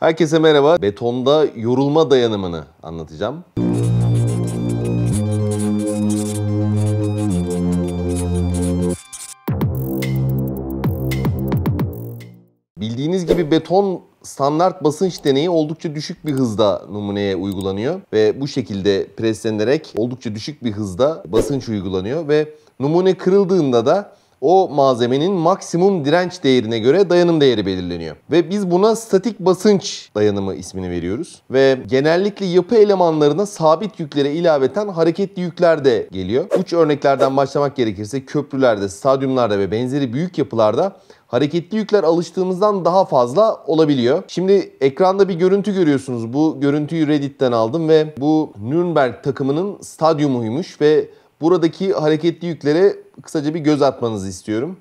Herkese merhaba. Betonda yorulma dayanımını anlatacağım. Bildiğiniz gibi beton standart basınç deneyi oldukça düşük bir hızda numuneye uygulanıyor ve bu şekilde preslenerek oldukça düşük bir hızda basınç uygulanıyor ve numune kırıldığında da o malzemenin maksimum direnç değerine göre dayanım değeri belirleniyor. Ve biz buna statik basınç dayanımı ismini veriyoruz. Ve genellikle yapı elemanlarına sabit yüklere ilaveten hareketli yükler de geliyor. Uç örneklerden başlamak gerekirse köprülerde, stadyumlarda ve benzeri büyük yapılarda hareketli yükler alıştığımızdan daha fazla olabiliyor. Şimdi ekranda bir görüntü görüyorsunuz. Bu görüntüyü Reddit'ten aldım ve bu Nürnberg takımının stadyumuymuş ve Buradaki hareketli yüklere kısaca bir göz atmanızı istiyorum.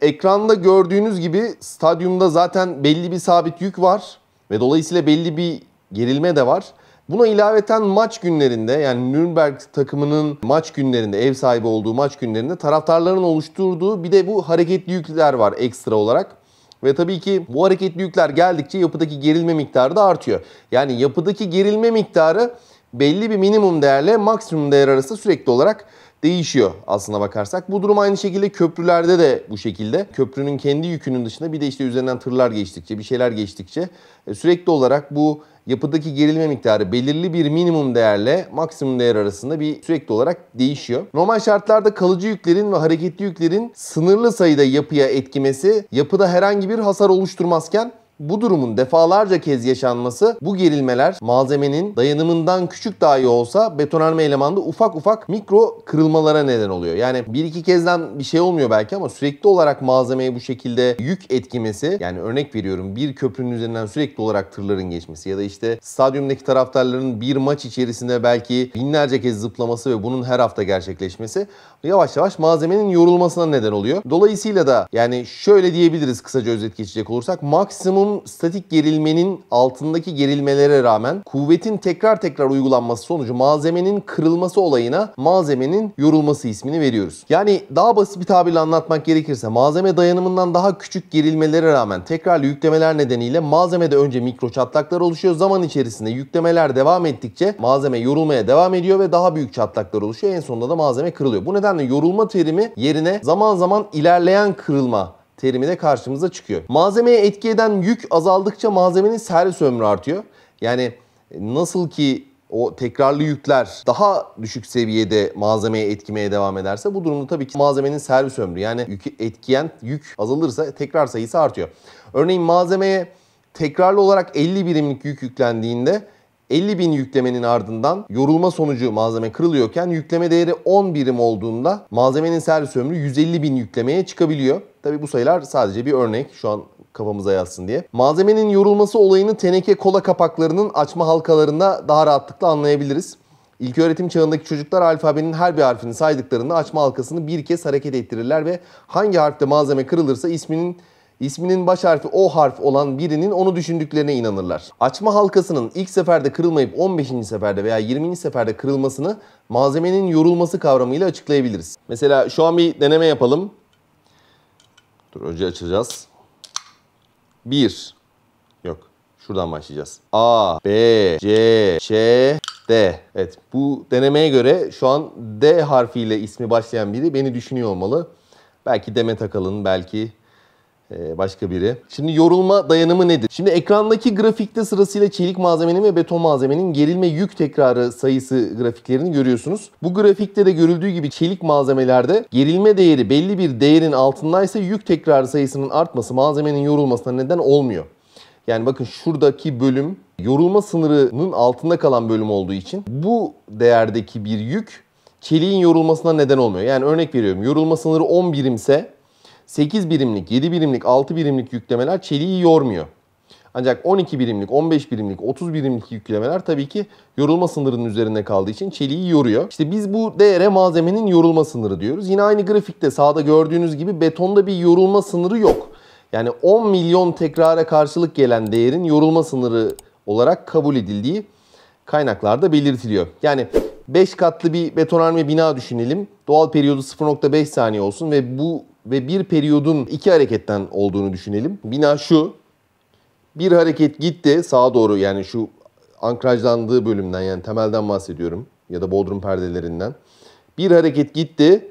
Ekranda gördüğünüz gibi stadyumda zaten belli bir sabit yük var ve dolayısıyla belli bir gerilme de var. Buna ilaveten maç günlerinde yani Nürnberg takımının maç günlerinde ev sahibi olduğu maç günlerinde taraftarların oluşturduğu bir de bu hareketli yükler var ekstra olarak. Ve tabii ki bu hareketli yükler geldikçe yapıdaki gerilme miktarı da artıyor. Yani yapıdaki gerilme miktarı belli bir minimum değerle maksimum değer arası sürekli olarak değişiyor aslına bakarsak. Bu durum aynı şekilde köprülerde de bu şekilde. Köprünün kendi yükünün dışında bir de işte üzerinden tırlar geçtikçe, bir şeyler geçtikçe e, sürekli olarak bu yapıdaki gerilme miktarı belirli bir minimum değerle maksimum değer arasında bir sürekli olarak değişiyor. Normal şartlarda kalıcı yüklerin ve hareketli yüklerin sınırlı sayıda yapıya etkimesi yapıda herhangi bir hasar oluşturmazken bu durumun defalarca kez yaşanması bu gerilmeler malzemenin dayanımından küçük dahi olsa betonarme elemanda ufak ufak mikro kırılmalara neden oluyor. Yani bir iki kezden bir şey olmuyor belki ama sürekli olarak malzemeye bu şekilde yük etkimesi yani örnek veriyorum bir köprünün üzerinden sürekli olarak tırların geçmesi ya da işte stadyumdaki taraftarların bir maç içerisinde belki binlerce kez zıplaması ve bunun her hafta gerçekleşmesi yavaş yavaş malzemenin yorulmasına neden oluyor. Dolayısıyla da yani şöyle diyebiliriz kısaca özet geçecek olursak maksimum bunun statik gerilmenin altındaki gerilmelere rağmen kuvvetin tekrar tekrar uygulanması sonucu malzemenin kırılması olayına malzemenin yorulması ismini veriyoruz. Yani daha basit bir tabirle anlatmak gerekirse malzeme dayanımından daha küçük gerilmelere rağmen tekrarlı yüklemeler nedeniyle malzemede önce mikro çatlaklar oluşuyor. Zaman içerisinde yüklemeler devam ettikçe malzeme yorulmaya devam ediyor ve daha büyük çatlaklar oluşuyor. En sonunda da malzeme kırılıyor. Bu nedenle yorulma terimi yerine zaman zaman ilerleyen kırılma terimi de karşımıza çıkıyor. Malzemeye etki eden yük azaldıkça malzemenin servis ömrü artıyor. Yani e, nasıl ki o tekrarlı yükler daha düşük seviyede malzemeye etkimeye devam ederse bu durumda tabii ki malzemenin servis ömrü yani yükü etkiyen yük azalırsa tekrar sayısı artıyor. Örneğin malzemeye tekrarlı olarak 50 birimlik yük yüklendiğinde 50 bin yüklemenin ardından yorulma sonucu malzeme kırılıyorken yükleme değeri 10 birim olduğunda malzemenin servis ömrü 150 bin yüklemeye çıkabiliyor. Tabi bu sayılar sadece bir örnek şu an kafamıza yatsın diye. Malzemenin yorulması olayını teneke kola kapaklarının açma halkalarında daha rahatlıkla anlayabiliriz. İlk öğretim çağındaki çocuklar alfabenin her bir harfini saydıklarında açma halkasını bir kez hareket ettirirler ve hangi harfte malzeme kırılırsa isminin isminin baş harfi O harf olan birinin onu düşündüklerine inanırlar. Açma halkasının ilk seferde kırılmayıp 15. seferde veya 20. seferde kırılmasını malzemenin yorulması kavramıyla açıklayabiliriz. Mesela şu an bir deneme yapalım. Dur önce açacağız. 1. Yok. Şuradan başlayacağız. A, B, C, Ş, D. Evet bu denemeye göre şu an D harfiyle ismi başlayan biri beni düşünüyor olmalı. Belki Demet Akalın, belki ee, başka biri. Şimdi yorulma dayanımı nedir? Şimdi ekrandaki grafikte sırasıyla çelik malzemenin ve beton malzemenin gerilme yük tekrarı sayısı grafiklerini görüyorsunuz. Bu grafikte de görüldüğü gibi çelik malzemelerde gerilme değeri belli bir değerin altındaysa yük tekrarı sayısının artması malzemenin yorulmasına neden olmuyor. Yani bakın şuradaki bölüm yorulma sınırının altında kalan bölüm olduğu için bu değerdeki bir yük çeliğin yorulmasına neden olmuyor. Yani örnek veriyorum yorulma sınırı 10 birimse 8 birimlik, 7 birimlik, 6 birimlik yüklemeler çeliği yormuyor. Ancak 12 birimlik, 15 birimlik, 30 birimlik yüklemeler tabii ki yorulma sınırının üzerinde kaldığı için çeliği yoruyor. İşte biz bu değere malzemenin yorulma sınırı diyoruz. Yine aynı grafikte sağda gördüğünüz gibi betonda bir yorulma sınırı yok. Yani 10 milyon tekrara karşılık gelen değerin yorulma sınırı olarak kabul edildiği kaynaklarda belirtiliyor. Yani 5 katlı bir betonarme bina düşünelim. Doğal periyodu 0.5 saniye olsun ve bu ve bir periyodun iki hareketten olduğunu düşünelim. Bina şu. Bir hareket gitti sağa doğru yani şu ankrajlandığı bölümden yani temelden bahsediyorum ya da bodrum perdelerinden. Bir hareket gitti.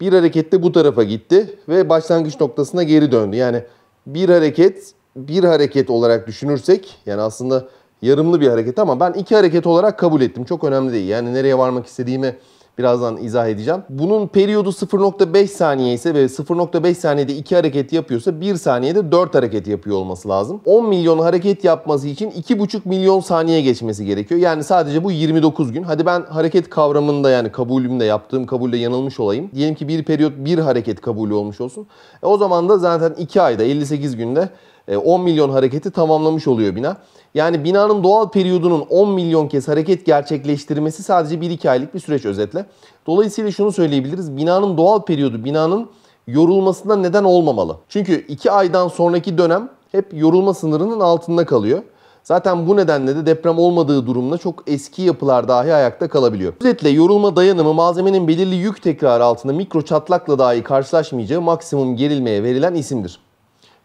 Bir harekette bu tarafa gitti ve başlangıç noktasına geri döndü. Yani bir hareket bir hareket olarak düşünürsek yani aslında yarımlı bir hareket ama ben iki hareket olarak kabul ettim. Çok önemli değil. Yani nereye varmak istediğimi birazdan izah edeceğim. Bunun periyodu 0.5 saniye ise ve 0.5 saniyede 2 hareket yapıyorsa 1 saniyede 4 hareket yapıyor olması lazım. 10 milyon hareket yapması için 2,5 milyon saniye geçmesi gerekiyor. Yani sadece bu 29 gün. Hadi ben hareket kavramında yani kabulümde yaptığım kabulle yanılmış olayım. Diyelim ki bir periyot bir hareket kabulü olmuş olsun. E o zaman da zaten 2 ayda 58 günde 10 e, milyon hareketi tamamlamış oluyor bina. Yani binanın doğal periyodunun 10 milyon kez hareket gerçekleştirmesi sadece 1-2 aylık bir süreç özetle. Dolayısıyla şunu söyleyebiliriz. Binanın doğal periyodu binanın yorulmasına neden olmamalı. Çünkü 2 aydan sonraki dönem hep yorulma sınırının altında kalıyor. Zaten bu nedenle de deprem olmadığı durumda çok eski yapılar dahi ayakta kalabiliyor. Özetle yorulma dayanımı malzemenin belirli yük tekrarı altında mikro çatlakla dahi karşılaşmayacağı maksimum gerilmeye verilen isimdir.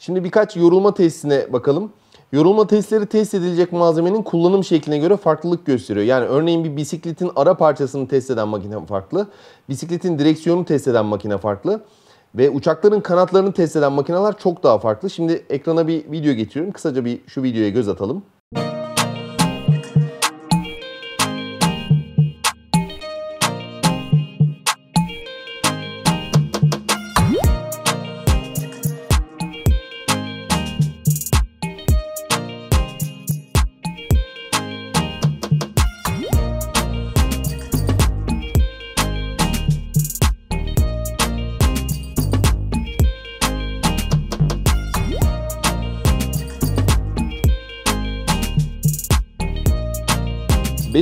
Şimdi birkaç yorulma testine bakalım. Yorulma testleri test edilecek malzemenin kullanım şekline göre farklılık gösteriyor. Yani örneğin bir bisikletin ara parçasını test eden makine farklı. Bisikletin direksiyonunu test eden makine farklı. Ve uçakların kanatlarını test eden makineler çok daha farklı. Şimdi ekrana bir video getiriyorum. Kısaca bir şu videoya göz atalım.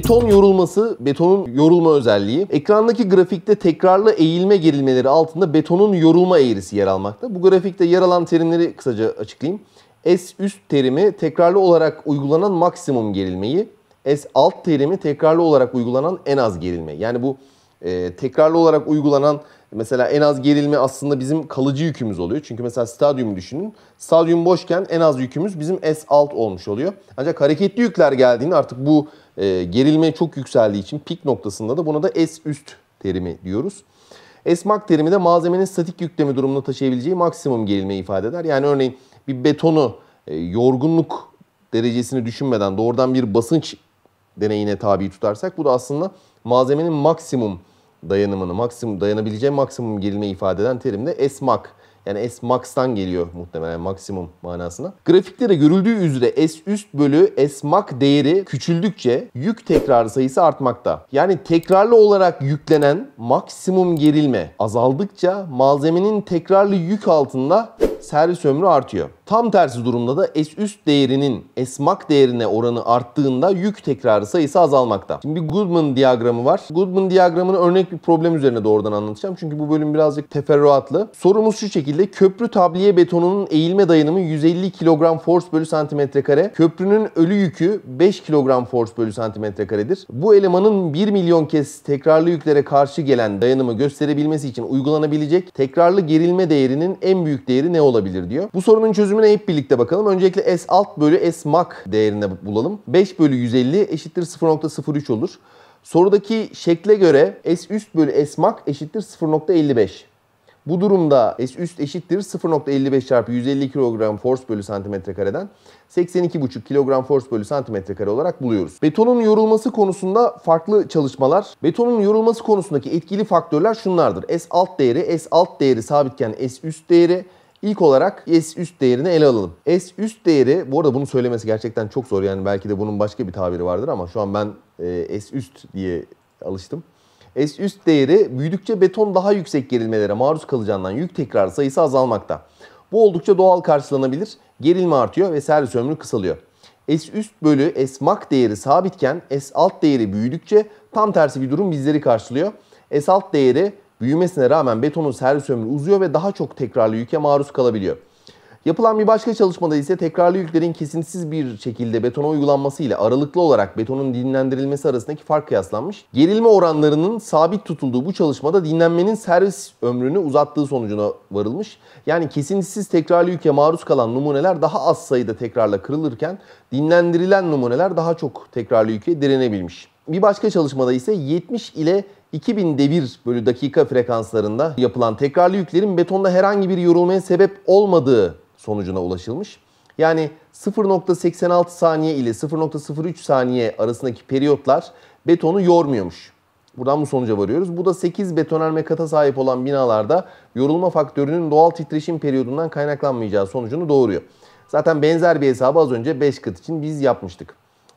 Beton yorulması, betonun yorulma özelliği. Ekrandaki grafikte tekrarlı eğilme gerilmeleri altında betonun yorulma eğrisi yer almakta. Bu grafikte yer alan terimleri kısaca açıklayayım. S üst terimi tekrarlı olarak uygulanan maksimum gerilmeyi, S alt terimi tekrarlı olarak uygulanan en az gerilme. Yani bu e, tekrarlı olarak uygulanan Mesela en az gerilme aslında bizim kalıcı yükümüz oluyor. Çünkü mesela stadyum düşünün. Stadyum boşken en az yükümüz bizim S alt olmuş oluyor. Ancak hareketli yükler geldiğinde artık bu e, gerilme çok yükseldiği için pik noktasında da buna da S üst terimi diyoruz. S Esmak terimi de malzemenin statik yükleme durumunda taşıyabileceği maksimum gerilme ifade eder. Yani örneğin bir betonu e, yorgunluk derecesini düşünmeden doğrudan bir basınç deneyine tabi tutarsak bu da aslında malzemenin maksimum dayanımını maksimum dayanabileceği maksimum gerilme ifade eden terim de esmak. Yani S max'tan geliyor muhtemelen maksimum manasına. Grafikte de görüldüğü üzere S üst bölü S max değeri küçüldükçe yük tekrarı sayısı artmakta. Yani tekrarlı olarak yüklenen maksimum gerilme azaldıkça malzemenin tekrarlı yük altında servis ömrü artıyor. Tam tersi durumda da S üst değerinin S max değerine oranı arttığında yük tekrarı sayısı azalmakta. Şimdi bir Goodman diyagramı var. Goodman diyagramını örnek bir problem üzerine doğrudan anlatacağım. Çünkü bu bölüm birazcık teferruatlı. Sorumuz şu şekilde şekilde köprü tabliye betonunun eğilme dayanımı 150 kilogram force bölü santimetre kare. Köprünün ölü yükü 5 kilogram force bölü santimetre karedir. Bu elemanın 1 milyon kez tekrarlı yüklere karşı gelen dayanımı gösterebilmesi için uygulanabilecek tekrarlı gerilme değerinin en büyük değeri ne olabilir diyor. Bu sorunun çözümüne hep birlikte bakalım. Öncelikle S alt bölü S max değerine bulalım. 5 bölü 150 eşittir 0.03 olur. Sorudaki şekle göre S üst bölü S max eşittir 0.55. Bu durumda üst eşittir 0.55 çarpı 150 kilogram force bölü santimetre kareden 82,5 kilogram force bölü santimetre kare olarak buluyoruz. Betonun yorulması konusunda farklı çalışmalar. Betonun yorulması konusundaki etkili faktörler şunlardır. S alt değeri, S alt değeri sabitken S üst değeri, İlk olarak S üst değerini ele alalım. S üst değeri, bu arada bunu söylemesi gerçekten çok zor. Yani belki de bunun başka bir tabiri vardır ama şu an ben e, S üst diye alıştım. S üst değeri büyüdükçe beton daha yüksek gerilmelere maruz kalacağından yük tekrar sayısı azalmakta. Bu oldukça doğal karşılanabilir. Gerilme artıyor ve servis ömrü kısalıyor. S üst bölü S mak değeri sabitken S alt değeri büyüdükçe tam tersi bir durum bizleri karşılıyor. S alt değeri büyümesine rağmen betonun servis ömrü uzuyor ve daha çok tekrarlı yüke maruz kalabiliyor. Yapılan bir başka çalışmada ise tekrarlı yüklerin kesintisiz bir şekilde betona uygulanması ile aralıklı olarak betonun dinlendirilmesi arasındaki fark kıyaslanmış. Gerilme oranlarının sabit tutulduğu bu çalışmada dinlenmenin servis ömrünü uzattığı sonucuna varılmış. Yani kesintisiz tekrarlı yüke maruz kalan numuneler daha az sayıda tekrarla kırılırken dinlendirilen numuneler daha çok tekrarlı yüke direnebilmiş. Bir başka çalışmada ise 70 ile 2000 devir bölü dakika frekanslarında yapılan tekrarlı yüklerin betonda herhangi bir yorulmaya sebep olmadığı sonucuna ulaşılmış. Yani 0.86 saniye ile 0.03 saniye arasındaki periyotlar betonu yormuyormuş. Buradan bu sonuca varıyoruz. Bu da 8 betonarme kata sahip olan binalarda yorulma faktörünün doğal titreşim periyodundan kaynaklanmayacağı sonucunu doğuruyor. Zaten benzer bir hesabı az önce 5 kat için biz yapmıştık.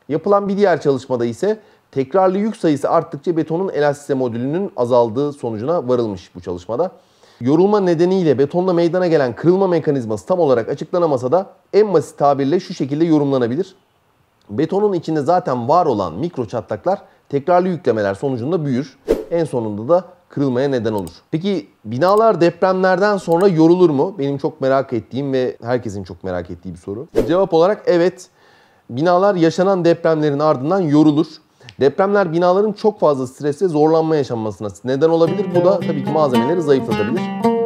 Yapılan bir diğer çalışmada ise tekrarlı yük sayısı arttıkça betonun elastize modülünün azaldığı sonucuna varılmış bu çalışmada yorulma nedeniyle betonla meydana gelen kırılma mekanizması tam olarak açıklanamasa da en basit tabirle şu şekilde yorumlanabilir. Betonun içinde zaten var olan mikro çatlaklar tekrarlı yüklemeler sonucunda büyür. En sonunda da kırılmaya neden olur. Peki binalar depremlerden sonra yorulur mu? Benim çok merak ettiğim ve herkesin çok merak ettiği bir soru. Cevap olarak evet. Binalar yaşanan depremlerin ardından yorulur. Depremler binaların çok fazla strese zorlanma yaşanmasına neden olabilir. Bu da tabii ki malzemeleri zayıflatabilir.